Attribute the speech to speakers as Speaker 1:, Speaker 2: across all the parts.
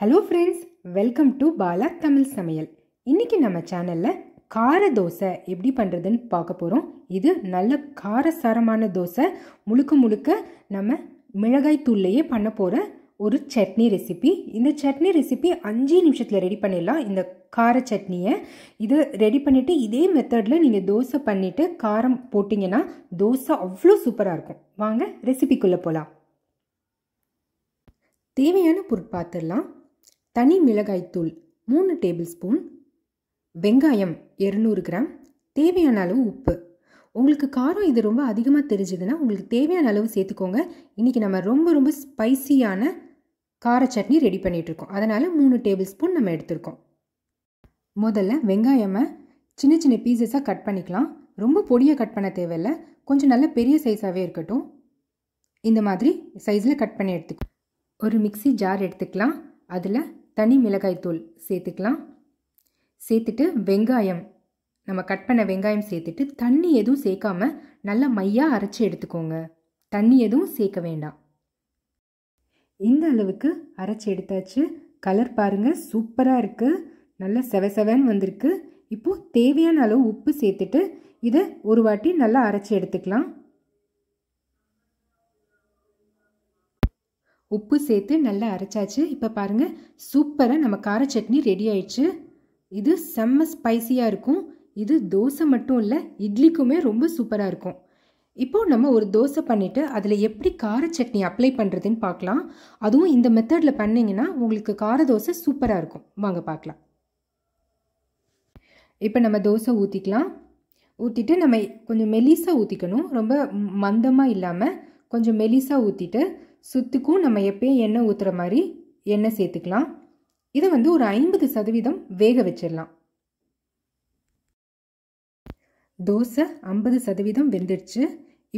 Speaker 1: hello friends welcome to Bala Tamil சமையல் இன்றைக்கி நம்ம சேனலில் கார தோசை எப்படி பண்ணுறதுன்னு பார்க்க போகிறோம் இது நல்ல காரசாரமான தோசை முழுக்க முழுக்க நம்ம மிளகாய் தூள்லையே பண்ண போகிற ஒரு சட்னி ரெசிபி இந்த சட்னி ரெசிபி அஞ்சு நிமிஷத்தில் ரெடி பண்ணிடலாம் இந்த கார சட்னியை இது ரெடி பண்ணிவிட்டு இதே மெத்தடில் நீங்கள் தோசை பண்ணிவிட்டு காரம் போட்டிங்கன்னா தோசை அவ்வளோ சூப்பராக இருக்கும் வாங்க ரெசிபிக்குள்ளே போகலாம் தேவையான பொருட்பாத்திரலாம் தனி மிளகாய்த்தூள் மூணு டேபிள் ஸ்பூன் வெங்காயம் இரநூறு கிராம் தேவையான அளவு உப்பு உங்களுக்கு காரம் இது ரொம்ப அதிகமாக தெரிஞ்சதுன்னா உங்களுக்கு தேவையான அளவு சேர்த்துக்கோங்க இன்றைக்கி நம்ம ரொம்ப ரொம்ப ஸ்பைசியான கார சட்னி ரெடி பண்ணிகிட்ருக்கோம் அதனால் மூணு டேபிள் ஸ்பூன் நம்ம எடுத்துருக்கோம் முதல்ல வெங்காயமாக சின்ன சின்ன பீசஸாக கட் பண்ணிக்கலாம் ரொம்ப பொடியாக கட் பண்ண தேவையில்லை கொஞ்சம் நல்ல பெரிய சைஸாகவே இருக்கட்டும் இந்த மாதிரி சைஸில் கட் பண்ணி எடுத்துக்கோ ஒரு மிக்சி ஜார் எடுத்துக்கலாம் அதில் தனி மிளகாய்த்தூள் சேர்த்துக்கலாம் சேர்த்துட்டு வெங்காயம் நம்ம கட் பண்ண வெங்காயம் சேர்த்துட்டு தண்ணி எதுவும் சேர்க்காம நல்லா மையாக அரைச்சி எடுத்துக்கோங்க தண்ணி எதுவும் சேர்க்க வேண்டாம் இந்த அளவுக்கு அரைச்சி எடுத்தாச்சு கலர் பாருங்கள் சூப்பராக இருக்குது நல்லா செவ செவன்னு வந்திருக்கு இப்போது தேவையான அளவு உப்பு சேர்த்துட்டு இதை ஒரு வாட்டி நல்லா அரைச்சி எடுத்துக்கலாம் உப்பு சேர்த்து நல்லா அரைச்சாச்சு இப்போ பாருங்கள் சூப்பராக நம்ம கார சட்னி ரெடி ஆயிடுச்சு இது செம்ம ஸ்பைசியாக இருக்கும் இது தோசை மட்டும் இல்லை இட்லிக்குமே ரொம்ப சூப்பராக இருக்கும் இப்போது நம்ம ஒரு தோசை பண்ணிவிட்டு அதில் எப்படி கார சட்னி அப்ளை பண்ணுறதுன்னு பார்க்கலாம் அதுவும் இந்த மெத்தடில் பண்ணிங்கன்னா உங்களுக்கு கார தோசை சூப்பராக இருக்கும் வாங்க பார்க்கலாம் இப்போ நம்ம தோசை ஊற்றிக்கலாம் ஊற்றிட்டு நம்ம கொஞ்சம் மெலிசாக ஊற்றிக்கணும் ரொம்ப மந்தமாக இல்லாமல் கொஞ்சம் மெலிசாக ஊற்றிட்டு சுத்துக்கும் நம்ம எப்பயும் எண்ணெய் ஊற்றுற மாதிரி எண்ணெய் சேர்த்துக்கலாம் இதை வந்து ஒரு ஐம்பது சதவீதம் வேக வச்சிடலாம் தோசை ஐம்பது சதவீதம் வெந்துடுச்சு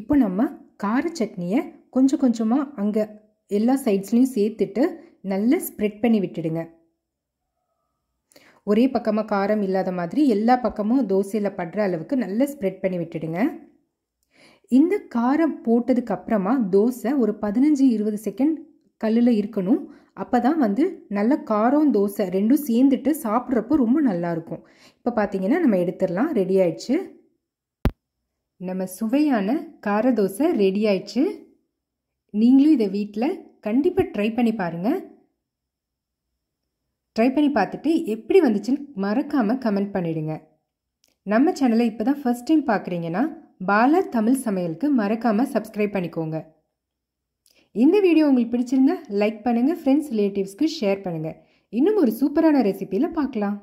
Speaker 1: இப்போ நம்ம கார சட்னியை கொஞ்சம் கொஞ்சமாக அங்கே எல்லா சைட்ஸ்லேயும் சேர்த்துட்டு நல்லா ஸ்ப்ரெட் பண்ணி விட்டுடுங்க ஒரே பக்கமாக காரம் இல்லாத மாதிரி எல்லா பக்கமும் தோசையில் படுற அளவுக்கு நல்லா ஸ்ப்ரெட் பண்ணி விட்டுடுங்க இந்த காரம் போட்டதுக்கு அப்புறமா தோசை ஒரு பதினஞ்சு இருபது செகண்ட் கல்லில் இருக்கணும் அப்போ தான் வந்து நல்ல காரம் தோசை ரெண்டும் சேர்ந்துட்டு சாப்பிட்றப்போ ரொம்ப நல்லாயிருக்கும் இப்போ பார்த்தீங்கன்னா நம்ம எடுத்துடலாம் ரெடி ஆயிடுச்சு நம்ம சுவையான கார தோசை ரெடி ஆயிடுச்சு நீங்களும் இதை வீட்டில் கண்டிப்பாக ட்ரை பண்ணி பாருங்கள் ட்ரை பண்ணி பார்த்துட்டு எப்படி வந்துச்சுன்னு மறக்காமல் கமெண்ட் பண்ணிவிடுங்க நம்ம சேனலை இப்போ தான் ஃபஸ்ட் டைம் பார்க்குறீங்கன்னா பாலா தமிழ் சமையலுக்கு மறக்காமல் சப்ஸ்கிரைப் பண்ணிக்கோங்க இந்த வீடியோ உங்களுக்கு பிடிச்சிருந்தா லைக் பண்ணுங்கள் ஃப்ரெண்ட்ஸ் ரிலேட்டிவ்ஸ்க்கு ஷேர் பண்ணுங்கள் இன்னும் ஒரு சூப்பரான ரெசிப்பியில் பார்க்கலாம்